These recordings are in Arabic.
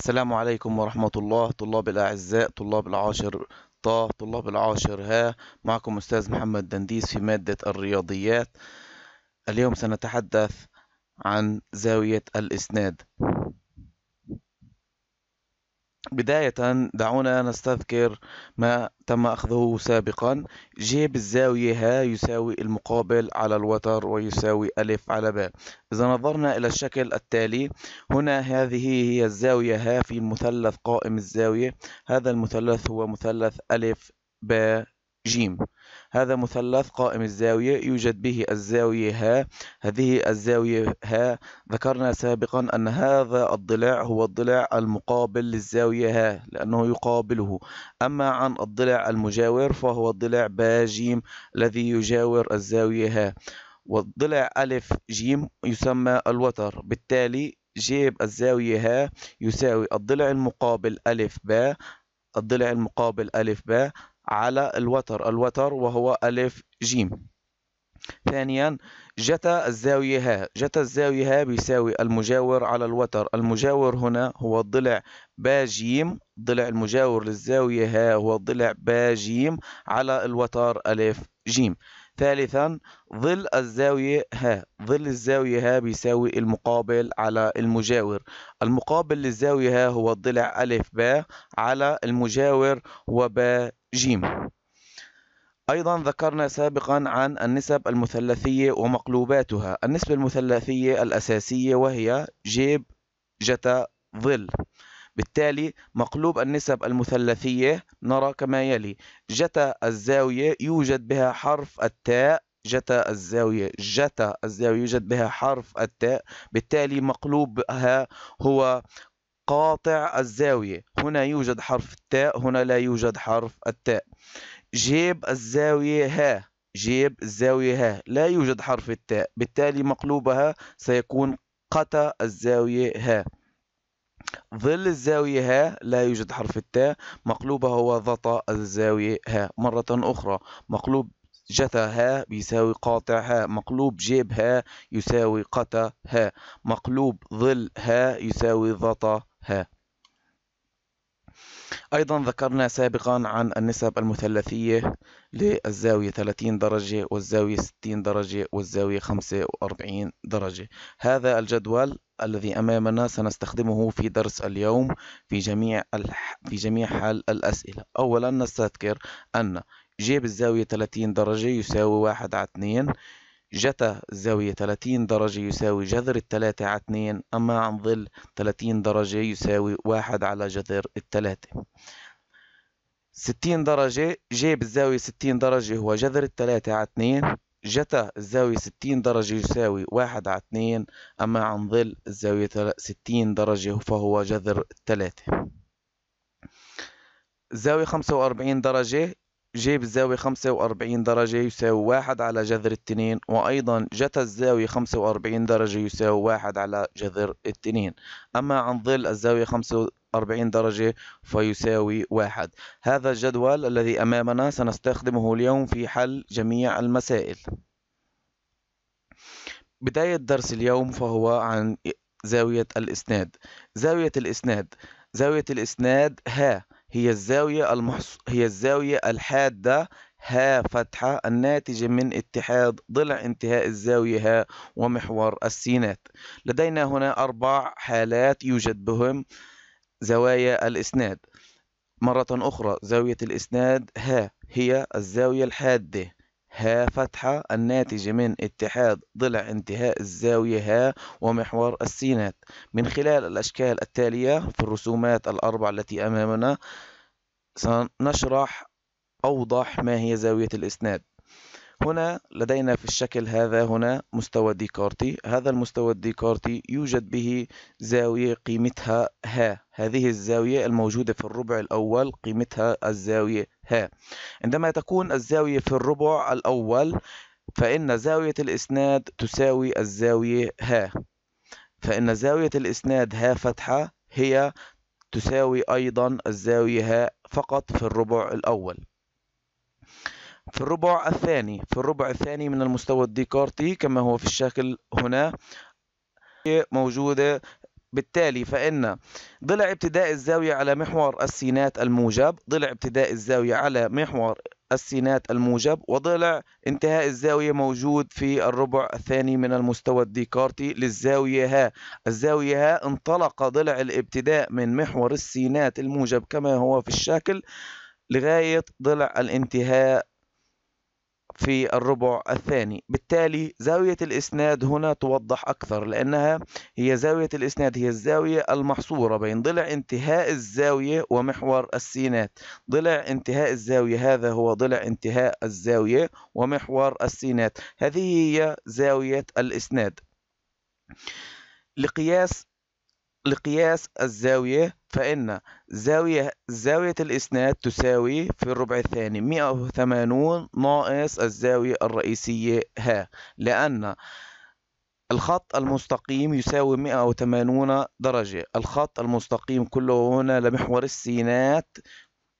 السلام عليكم ورحمة الله طلاب الأعزاء طلاب العاشر طا طلاب العاشر ها معكم أستاذ محمد دنديس في مادة الرياضيات اليوم سنتحدث عن زاوية الإسناد بداية دعونا نستذكر ما تم أخذه سابقا جيب الزاوية ها يساوي المقابل على الوتر ويساوي ألف على ب إذا نظرنا إلى الشكل التالي هنا هذه هي الزاوية ها في مثلث قائم الزاوية هذا المثلث هو مثلث ألف ب جيم هذا مثلث قائم الزاوية يوجد به الزاوية ها هذه الزاوية ها ذكرنا سابقا أن هذا الضلع هو الضلع المقابل للزاوية ها لأنه يقابله أما عن الضلع المجاور فهو الضلع ب ج الذي يجاور الزاوية ها والضلع ألف جيم يسمى الوتر بالتالي جيب الزاوية ها يساوي الضلع المقابل ألف باء الضلع المقابل ألف باء على الوتر الوتر وهو ألف جيم ثانيا جتا الزاوية ها جتا الزاوية ها بيساوي المجاور على الوتر المجاور هنا هو الضلع جيم ضلع المجاور للزاوية ها هو الضلع جيم على الوتر ألف جيم ثالثا ظل الزاوية ها ظل الزاوية ها بيساوي المقابل على المجاور المقابل للزاوية ها هو الضلع ألف با على المجاور وبا ج أيضا ذكرنا سابقا عن النسب المثلثية ومقلوباتها النسبة المثلثية الأساسية وهي جيب جتا ظل بالتالي مقلوب النسب المثلثية نرى كما يلي جتا الزاوية يوجد بها حرف التاء جتا الزاوية جتا الزاوية يوجد بها حرف التاء بالتالي مقلوبها هو قاطع الزاوية هنا يوجد حرف التاء هنا لا يوجد حرف التاء جيب الزاوية ها جيب الزاوية ها لا يوجد حرف التاء بالتالي مقلوبها سيكون قتا الزاوية ها ظل الزاوية ها لا يوجد حرف التاء مقلوبها هو ضطى الزاوية ها مرة أخرى مقلوب جثى ها بيساوي قاطع ها مقلوب جيب ها يساوي قتا ها مقلوب ظل ها يساوي ضطى ها أيضا ذكرنا سابقا عن النسب المثلثية للزاوية 30 درجة والزاوية 60 درجة والزاوية 45 درجة هذا الجدول الذي أمامنا سنستخدمه في درس اليوم في جميع الح... في جميع حال الأسئلة أولا نستذكر أن جيب الزاوية 30 درجة يساوي 1 على 2 جتا زاوية 30 درجة يساوي جذر الثلاثة على 2 أما عن ظل 30 درجة يساوي 1 على جذر الثلاثة 60 درجة جيب الزاوية 60 درجة هو جذر الثلاثة على 2 جتا الزاوية 60 درجة يساوي 1 على 2 أما عن ظل الزاوية 60 درجة فهو جذر 3 زاوية 45 درجة جيب الزاوية 45 درجة يساوي 1 على جذر التنين وأيضا جتا الزاوية 45 درجة يساوي 1 على جذر التنين أما عن ظل الزاوية 45 درجة فيساوي 1 هذا الجدول الذي أمامنا سنستخدمه اليوم في حل جميع المسائل بداية درس اليوم فهو عن زاوية الإسناد زاوية الإسناد زاوية الإسناد ها هي الزاوية المحص... هي الزاوية الحادة ها فتحة الناتجة من اتحاد ضلع انتهاء الزاوية ها ومحور السينات لدينا هنا أربع حالات يوجد بهم زوايا الإسناد مرة أخرى زاوية الإسناد ها هي الزاوية الحادة ها فتحة الناتجة من اتحاد ضلع انتهاء الزاوية ها ومحور السينات من خلال الأشكال التالية في الرسومات الأربع التي أمامنا سنشرح أوضح ما هي زاوية الإسناد هنا لدينا في الشكل هذا هنا مستوى ديكارتي هذا المستوى الديكارتي يوجد به زاوية قيمتها ها هذه الزاوية الموجودة في الربع الأول قيمتها الزاوية ها عندما تكون الزاوية في الربع الأول فإن زاوية الإسناد تساوي الزاوية ها فإن زاوية الإسناد ها فتحة هي تساوي أيضا الزاوية ها فقط في الربع الأول في الربع الثاني في الربع الثاني من المستوى الديكارتي كما هو في الشكل هنا موجودة بالتالي فإن ضلع ابتداء الزاوية على محور السينات الموجب ضلع ابتداء الزاوية على محور السينات الموجب وضلع انتهاء الزاوية موجود في الربع الثاني من المستوى الديكارتي للزاوية ها الزاوية ها انطلق ضلع الابتداء من محور السينات الموجب كما هو في الشكل لغاية ضلع الانتهاء في الربع الثاني بالتالي زاوية الإسناد هنا توضح أكثر لأنها هي زاوية الإسناد هي الزاوية المحصورة بين ضلع انتهاء الزاوية ومحور السينات ضلع انتهاء الزاوية هذا هو ضلع انتهاء الزاوية ومحور السينات هذه هي زاوية الإسناد لقياس لقياس الزاوية فإن زاوية زاوية الإسناد تساوي في الربع الثاني 180 ناقص الزاوية الرئيسية ه لأن الخط المستقيم يساوي 180 درجة الخط المستقيم كله هنا لمحور السينات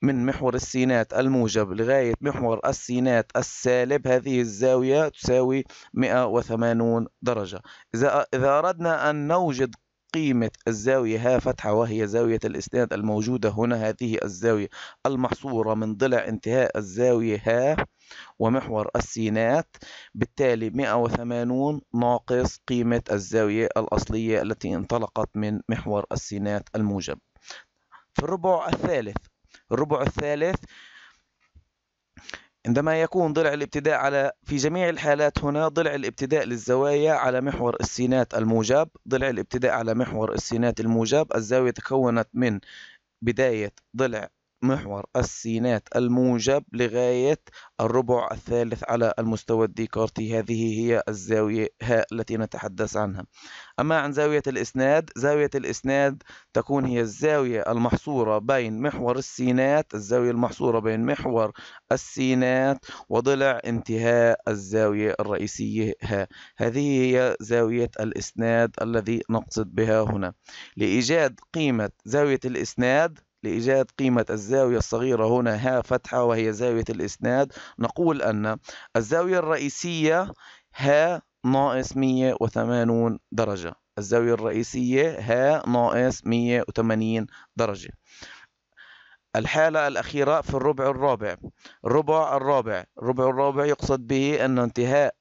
من محور السينات الموجب لغاية محور السينات السالب هذه الزاوية تساوي 180 درجة إذا, إذا أردنا أن نوجد قيمة الزاوية ها فتحة وهي زاوية الإسناد الموجودة هنا هذه الزاوية المحصورة من ضلع انتهاء الزاوية ها ومحور السينات بالتالي 180 ناقص قيمة الزاوية الأصلية التي انطلقت من محور السينات الموجب في الربع الثالث الربع الثالث عندما يكون ضلع الابتداء على في جميع الحالات هنا ضلع الابتداء للزوايا على محور السينات الموجب ضلع الابتداء على محور السينات الموجب الزاوية تكونت من بداية ضلع محور السينات الموجب لغاية الربع الثالث على المستوى الديكارتي هذه هي الزاوية ها التي نتحدث عنها أما عن زاوية الإسناد زاوية الإسناد تكون هي الزاوية المحصورة بين محور السينات الزاوية المحصورة بين محور السينات وضلع انتهاء الزاوية الرئيسية ها هذه هي زاوية الإسناد الذي نقصد بها هنا لإيجاد قيمة زاوية الإسناد لإيجاد قيمة الزاوية الصغيرة هنا ها فتحة وهي زاوية الإسناد نقول أن الزاوية الرئيسية ها ناقص 180 درجة الزاوية الرئيسية ها ناقص 180 درجة الحالة الأخيرة في الربع الرابع الربع الرابع الربع الرابع يقصد به أن انتهاء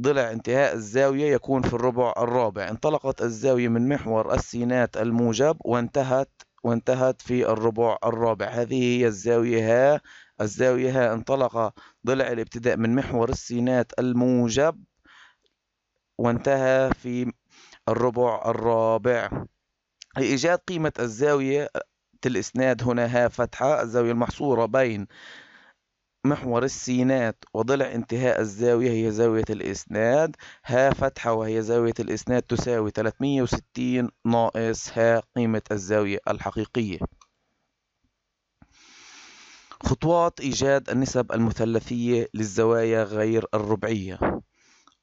ضلع انتهاء الزاوية يكون في الربع الرابع انطلقت الزاوية من محور السينات الموجب وانتهت وانتهت في الربع الرابع هذه هي الزاوية ها الزاوية ها انطلق ضلع الابتداء من محور السينات الموجب وانتهى في الربع الرابع لإيجاد قيمة الزاوية الإسناد هنا ها فتحة الزاوية المحصورة بين محور السينات وضلع انتهاء الزاوية هي زاوية الإسناد ها فتحة وهي زاوية الإسناد تساوي 360 ناقص ها قيمة الزاوية الحقيقية خطوات إيجاد النسب المثلثية للزوايا غير الربعية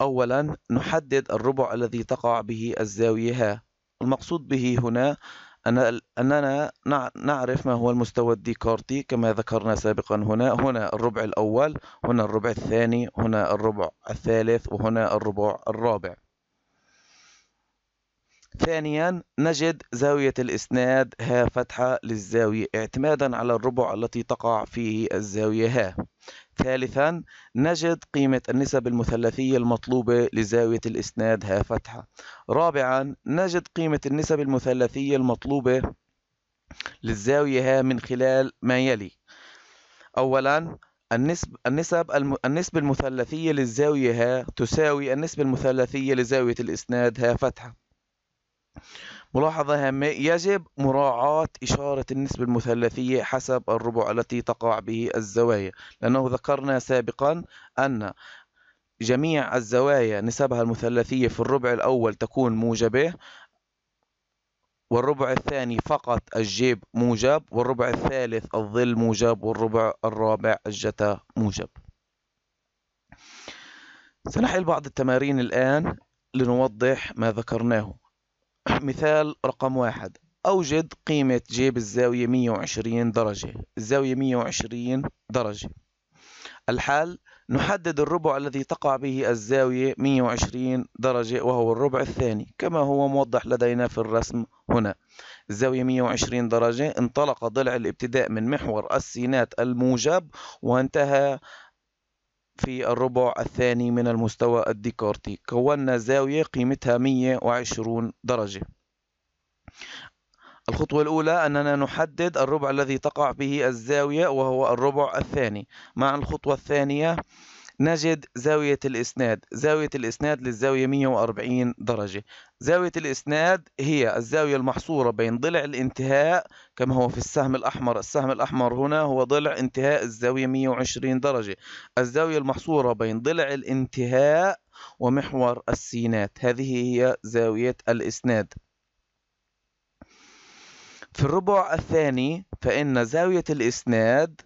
أولا نحدد الربع الذي تقع به الزاوية ها المقصود به هنا أن أننا نعرف ما هو المستوى الديكارتي كما ذكرنا سابقا هنا هنا الربع الأول هنا الربع الثاني هنا الربع الثالث وهنا الربع الرابع ثانيا نجد زاوية الإسناد ها فتحة للزاوية اعتمادا على الربع التي تقع فيه الزاوية ها ثالثا نجد قيمة النسب المثلثية المطلوبة لزاوية الإسناد ها فتحة رابعا نجد قيمة النسب المثلثية المطلوبة للزاوية ها من خلال ما يلي أولا النسب النسب النسب المثلثية للزاوية ها تساوي النسبة المثلثية لزاوية الإسناد ها فتحة ملاحظة هامة يجب مراعاة إشارة النسبة المثلثية حسب الربع التي تقع به الزوايا لأنه ذكرنا سابقا أن جميع الزوايا نسبها المثلثية في الربع الأول تكون موجبة والربع الثاني فقط الجيب موجب والربع الثالث الظل موجب والربع الرابع الجتا موجب سنحل بعض التمارين الآن لنوضح ما ذكرناه مثال رقم واحد أوجد قيمة جي بالزاوية 120 درجة الزاوية 120 درجة الحال نحدد الربع الذي تقع به الزاوية 120 درجة وهو الربع الثاني كما هو موضح لدينا في الرسم هنا الزاوية 120 درجة انطلق ضلع الابتداء من محور السينات الموجب وانتهى في الربع الثاني من المستوى الديكارتي كونا زاوية قيمتها 120 درجة الخطوة الأولى أننا نحدد الربع الذي تقع به الزاوية وهو الربع الثاني مع الخطوة الثانية نجد زاوية الإسناد زاوية الإسناد للزاوية 140 درجة زاوية الإسناد هي الزاوية المحصورة بين ضلع الانتهاء كما هو في السهم الأحمر السهم الأحمر هنا هو ضلع انتهاء الزاوية 120 درجة الزاوية المحصورة بين ضلع الانتهاء ومحور السينات هذه هي زاوية الإسناد في الربع الثاني فإن زاوية الإسناد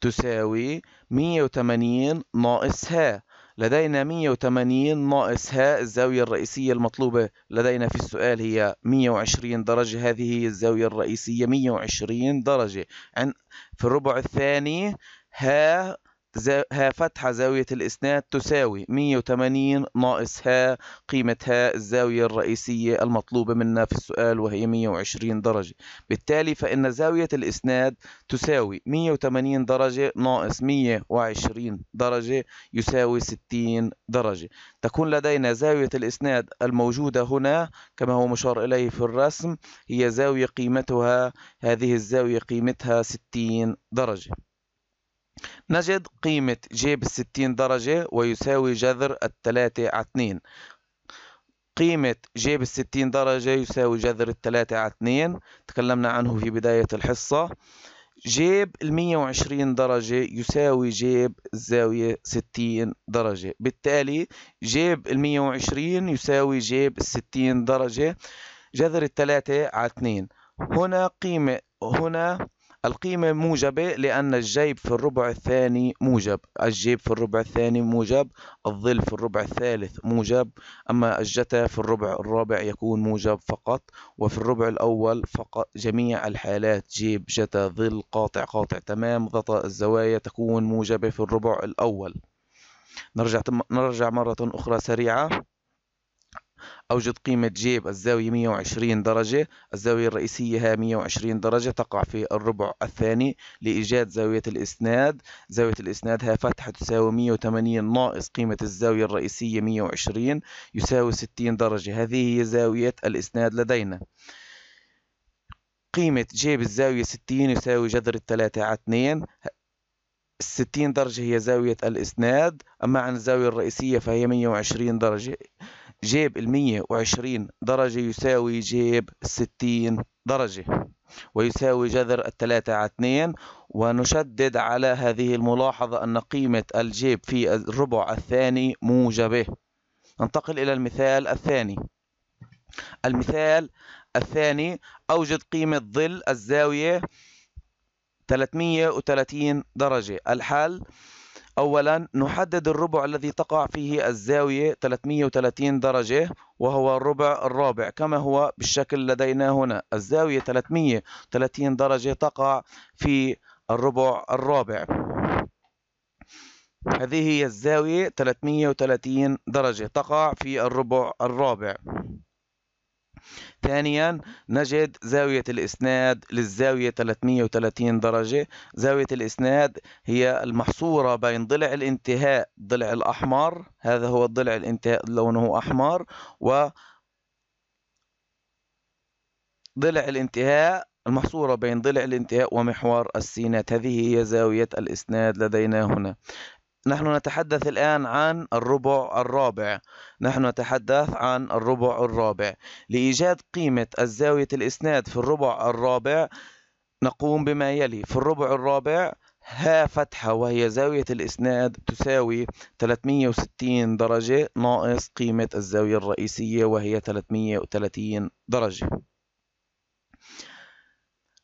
تساوي 180 ناقص ه لدينا 180 ناقص ها الزاوية الرئيسية المطلوبة لدينا في السؤال هي 120 درجة هذه هي الزاوية الرئيسية 120 درجة في الربع الثاني ها ها فتحة زاوية الإسناد تساوي 180 ناقص ها قيمة ها الزاوية الرئيسية المطلوبة منا في السؤال وهي 120 درجة بالتالي فإن زاوية الإسناد تساوي 180 درجة ناقص 120 درجة يساوي 60 درجة تكون لدينا زاوية الإسناد الموجودة هنا كما هو مشار إليه في الرسم هي زاوية قيمتها هذه الزاوية قيمتها 60 درجة نجد قيمة جيب الستين درجة ويساوي جذر التلاتة على اتنين قيمة جيب الستين درجة يساوي جذر التلاتة على اتنين تكلمنا عنه في بداية الحصة جيب المية وعشرين درجة يساوي جيب الزاوية ستين درجة بالتالي جيب المية وعشرين يساوي جيب الستين درجة جذر التلاتة على اتنين هنا قيمة هنا القيمة موجبة لأن الجيب في الربع الثاني موجب الجيب في الربع الثاني موجب الظل في الربع الثالث موجب أما الجتا في الربع الرابع يكون موجب فقط وفي الربع الأول فقط جميع الحالات جيب جتا ظل قاطع قاطع تمام ضطاء الزوايا تكون موجبة في الربع الأول نرجع, تم... نرجع مرة أخرى سريعة أوجد قيمة جيب الزاوية 120 درجة الزاوية الرئيسية هي 120 درجة تقع في الربع الثاني لإيجاد زاوية الإسناد زاوية الإسناد هي فتحة تساوي 180 ناقص قيمة الزاوية الرئيسية 120 يساوي 60 درجة هذه هي زاوية الإسناد لدينا قيمة جيب الزاوية 60 يساوي جذر الثلاثة على 2 60 درجة هي زاوية الإسناد أما عن الزاوية الرئيسية فهي 120 درجة جيب ال 120 درجة يساوي جيب 60 درجة ويساوي جذر الثلاثة على 2 ونشدد على هذه الملاحظة أن قيمة الجيب في الربع الثاني موجبة ننتقل إلى المثال الثاني المثال الثاني أوجد قيمة ظل الزاوية 330 درجة الحل أولا نحدد الربع الذي تقع فيه الزاوية 330 درجة وهو الربع الرابع كما هو بالشكل لدينا هنا الزاوية 330 درجة تقع في الربع الرابع هذه هي الزاوية 330 درجة تقع في الربع الرابع ثانيا نجد زاوية الإسناد للزاوية 330 درجة زاوية الإسناد هي المحصورة بين ضلع الانتهاء الضلع الأحمر هذا هو الضلع الانتهاء لونه أحمر و ضلع الانتهاء المحصورة بين ضلع الانتهاء ومحور السينات هذه هي زاوية الإسناد لدينا هنا نحن نتحدث الآن عن الربع الرابع نحن نتحدث عن الربع الرابع لإيجاد قيمة الزاوية الإسناد في الربع الرابع نقوم بما يلي في الربع الرابع ها فتحة وهي زاوية الإسناد تساوي 360 درجة ناقص قيمة الزاوية الرئيسية وهي 330 درجة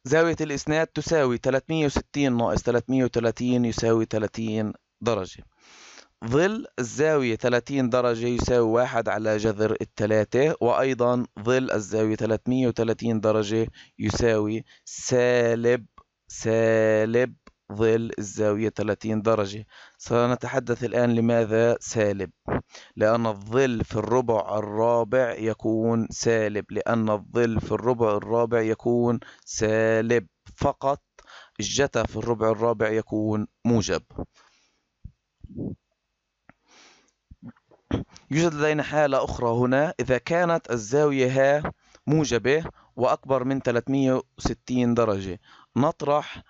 زاوية الإسناد تساوي 360 ناقص 330 يساوي 30 درجة ظل الزاوية 30 درجة يساوي واحد على جذر الثلاثة وأيضا ظل الزاوية 330 درجة يساوي سالب سالب ظل الزاوية 30 درجة سنتحدث الآن لماذا سالب لأن الظل في الربع الرابع يكون سالب لأن الظل في الربع الرابع يكون سالب فقط الجتا في الربع الرابع يكون موجب يوجد لدينا حالة أخرى هنا إذا كانت الزاوية ها موجبة وأكبر من 360 درجة نطرح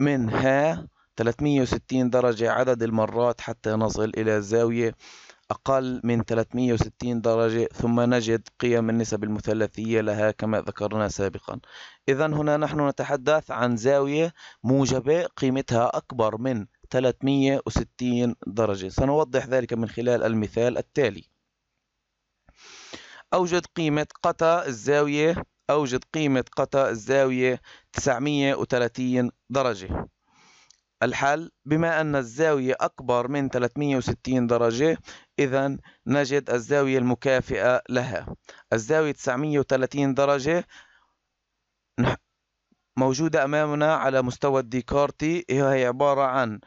من ها 360 درجة عدد المرات حتى نصل إلى زاوية أقل من 360 درجة ثم نجد قيم النسب المثلثية لها كما ذكرنا سابقا إذا هنا نحن نتحدث عن زاوية موجبة قيمتها أكبر من 360 درجة سنوضح ذلك من خلال المثال التالي أوجد قيمة قطع الزاوية أوجد قيمة قطع الزاوية 930 درجة الحل بما أن الزاوية أكبر من 360 درجة إذا نجد الزاوية المكافئة لها الزاوية 930 درجة موجودة أمامنا على مستوى الديكارتي هي عبارة عن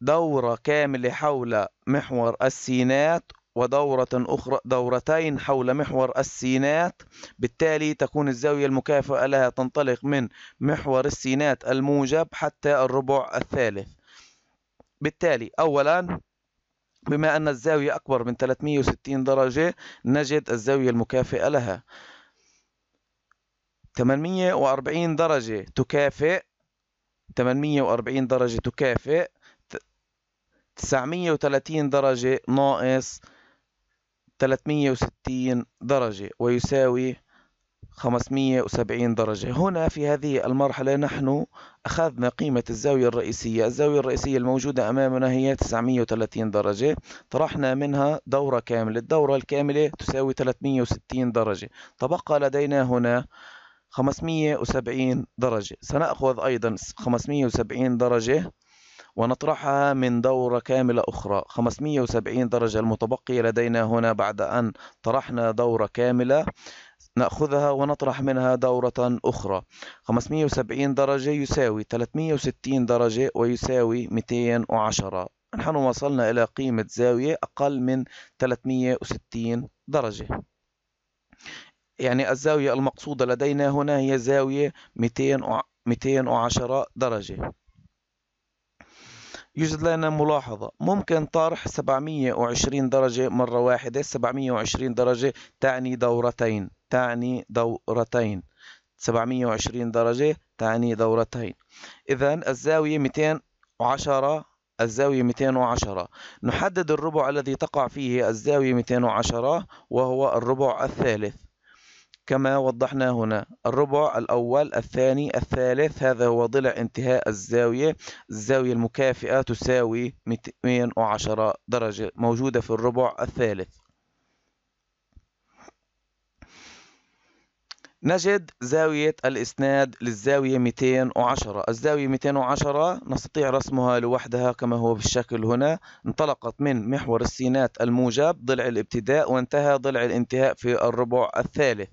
دورة كاملة حول محور السينات ودورة أخرى دورتين حول محور السينات بالتالي تكون الزاوية المكافئة لها تنطلق من محور السينات الموجب حتى الربع الثالث بالتالي أولا بما أن الزاوية أكبر من 360 درجة نجد الزاوية المكافئة لها 840 درجة تكافئ 840 درجة تكافئ 930 درجة ناقص 360 درجة ويساوي 570 درجة هنا في هذه المرحلة نحن أخذنا قيمة الزاوية الرئيسية الزاوية الرئيسية الموجودة أمامنا هي 930 درجة طرحنا منها دورة كاملة الدورة الكاملة تساوي 360 درجة تبقى لدينا هنا 570 درجة سنأخذ أيضا 570 درجة ونطرحها من دورة كاملة أخرى 570 درجة المتبقية لدينا هنا بعد أن طرحنا دورة كاملة نأخذها ونطرح منها دورة أخرى 570 درجة يساوي 360 درجة ويساوي 210 نحن وصلنا إلى قيمة زاوية أقل من 360 درجة يعني الزاوية المقصودة لدينا هنا هي زاوية 210 درجة يوجد لنا ملاحظة ممكن طرح 720 درجة مرة واحدة 720 درجة تعني دورتين تعني دورتين 720 درجة تعني دورتين إذا الزاوية 210 الزاوية 210 نحدد الربع الذي تقع فيه الزاوية 210 وهو الربع الثالث كما وضحنا هنا الربع الأول الثاني الثالث هذا هو ضلع انتهاء الزاوية الزاوية المكافئة تساوي 210 درجة موجودة في الربع الثالث نجد زاوية الإسناد للزاوية 210 الزاوية 210 نستطيع رسمها لوحدها كما هو بالشكل هنا انطلقت من محور السينات الموجب ضلع الابتداء وانتهى ضلع الانتهاء في الربع الثالث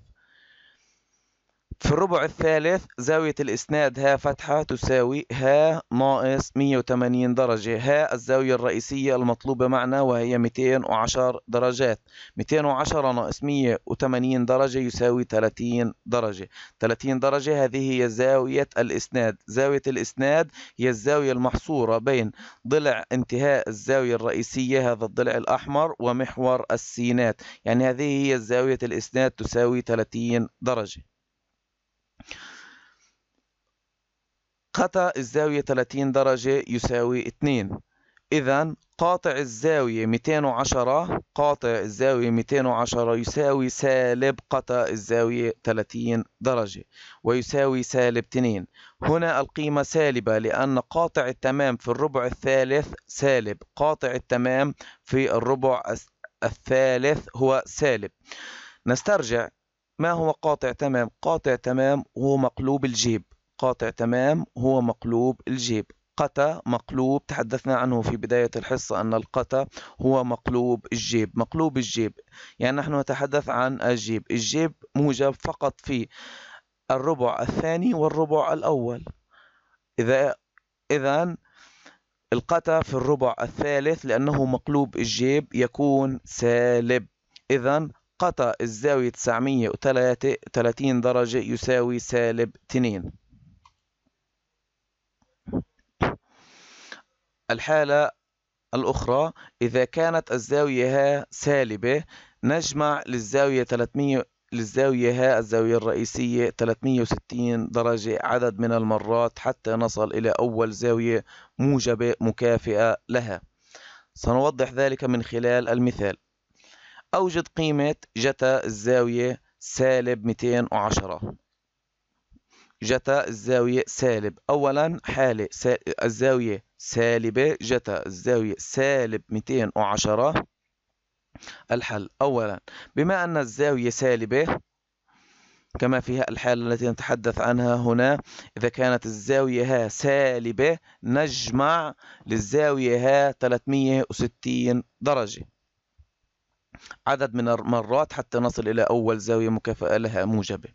في الربع الثالث زاوية الإسناد ها فتحة تساوي ها ناقص 180 درجة ها الزاوية الرئيسية المطلوبة معنا وهي 210 درجات 210 ناقص 180 درجة يساوي 30 درجة 30 درجة هذه هي زاوية الإسناد زاوية الإسناد هي الزاوية المحصورة بين ضلع انتهاء الزاوية الرئيسية هذا الضلع الأحمر ومحور السينات يعني هذه هي زاوية الإسناد تساوي 30 درجة قطع الزاوية 30 درجة يساوي 2 إذا قاطع الزاوية 210 قاطع الزاوية 210 يساوي سالب قطع الزاوية 30 درجة ويساوي سالب 2 هنا القيمة سالبة لأن قاطع التمام في الربع الثالث سالب قاطع التمام في الربع الثالث هو سالب نسترجع ما هو قاطع تمام؟ قاطع تمام هو مقلوب الجيب قاطع تمام هو مقلوب الجيب قتا مقلوب تحدثنا عنه في بداية الحصة أن القتا هو مقلوب الجيب مقلوب الجيب يعني نحن نتحدث عن الجيب الجيب موجب فقط في الربع الثاني والربع الأول إذا إذا القتا في الربع الثالث لأنه مقلوب الجيب يكون سالب إذا قتا الزاوية 930 درجة يساوي سالب 2 الحالة الأخرى إذا كانت الزاوية ها سالبة نجمع للزاوية 300 للزاوية ها الزاوية الرئيسية 360 درجة عدد من المرات حتى نصل إلى أول زاوية موجبة مكافئة لها سنوضح ذلك من خلال المثال أوجد قيمة جتا الزاوية سالب 210 جتا الزاوية سالب أولا حالة سالب الزاوية سالبة جتا الزاوية سالب 210 الحل أولا بما أن الزاوية سالبة كما فيها الحالة التي نتحدث عنها هنا إذا كانت الزاوية ها سالبة نجمع للزاوية ها 360 درجة عدد من المرات حتى نصل إلى أول زاوية مكافأة لها موجبة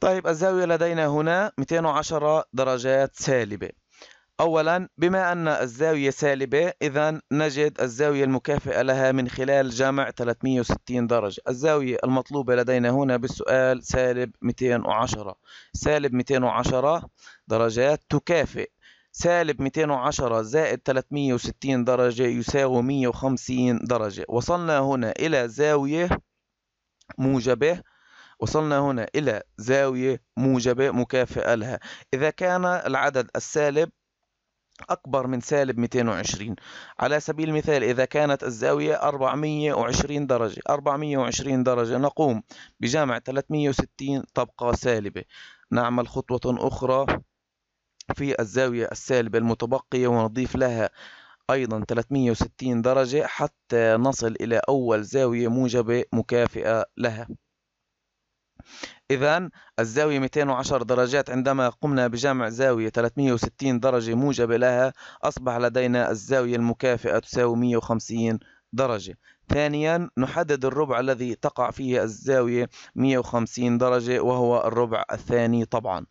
طيب الزاوية لدينا هنا 210 درجات سالبة أولا بما أن الزاوية سالبة إذا نجد الزاوية المكافئة لها من خلال جمع 360 درجة الزاوية المطلوبة لدينا هنا بالسؤال سالب 210 سالب 210 درجات تكافئ سالب 210 زائد 360 درجة يساوي 150 درجة وصلنا هنا إلى زاوية موجبة وصلنا هنا إلى زاوية موجبة مكافئة لها إذا كان العدد السالب أكبر من سالب 220 على سبيل المثال إذا كانت الزاوية 420 درجة 420 درجة نقوم بجمع 360 طبقة سالبة نعمل خطوة أخرى في الزاوية السالبة المتبقية ونضيف لها أيضا 360 درجة حتى نصل إلى أول زاوية موجبة مكافئة لها إذا الزاوية 210 درجات عندما قمنا بجمع زاوية 360 درجة موجبة لها أصبح لدينا الزاوية المكافئة تساوي 150 درجة ثانيا نحدد الربع الذي تقع فيه الزاوية 150 درجة وهو الربع الثاني طبعا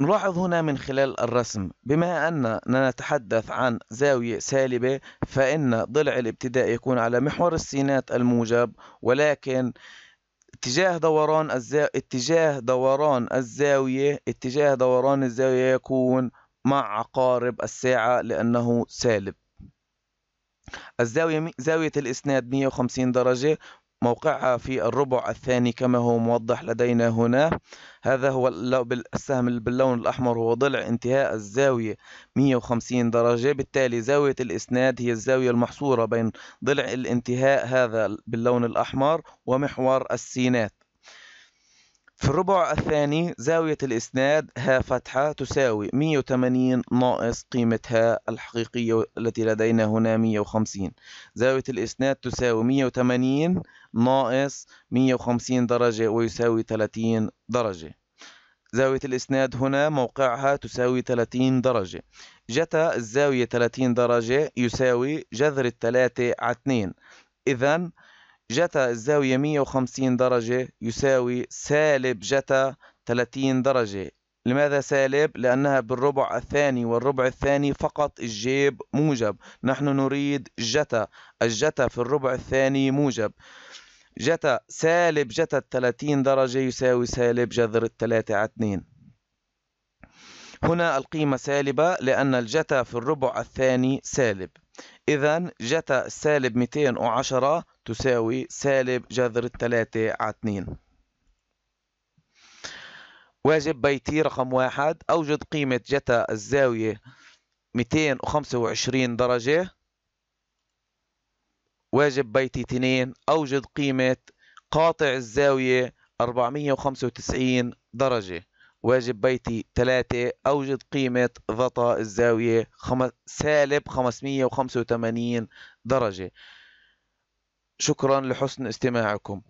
نلاحظ هنا من خلال الرسم بما أننا نتحدث عن زاوية سالبة فإن ضلع الابتداء يكون على محور السينات الموجب ولكن اتجاه دوران الزا... اتجاه دوران الزاوية اتجاه دوران الزاوية يكون مع عقارب الساعة لأنه سالب الزاوية زاوية الإسناد 150 درجة موقعها في الربع الثاني كما هو موضح لدينا هنا هذا هو السهم باللون الأحمر هو ضلع انتهاء الزاوية 150 درجة بالتالي زاوية الإسناد هي الزاوية المحصورة بين ضلع الانتهاء هذا باللون الأحمر ومحور السينات في الربع الثاني زاوية الإسناد ها فتحة تساوي 180 ناقص قيمتها الحقيقية التي لدينا هنا 150 زاوية الإسناد تساوي 180 ناقص 150 درجة ويساوي 30 درجة زاوية الإسناد هنا موقعها تساوي 30 درجة جتا الزاوية 30 درجة يساوي جذر الثلاثة على 2 إذن جتا الزاوية 150 درجة يساوي سالب جتا 30 درجة لماذا سالب؟ لأنها بالربع الثاني والربع الثاني فقط الجيب موجب نحن نريد جتا الجتا في الربع الثاني موجب جتا سالب جتا 30 درجة يساوي سالب جذر 3 على 2 هنا القيمة سالبة لأن الجتا في الربع الثاني سالب إذا جتا سالب 210 تساوي سالب جذر 3 على 2 واجب بيتي رقم واحد أوجد قيمة جتا الزاوية 225 درجة واجب بيتي 2 أوجد قيمة قاطع الزاوية 495 درجة واجب بيتي 3 أوجد قيمة غطاء الزاوية خم... سالب 585 درجة شكرا لحسن استماعكم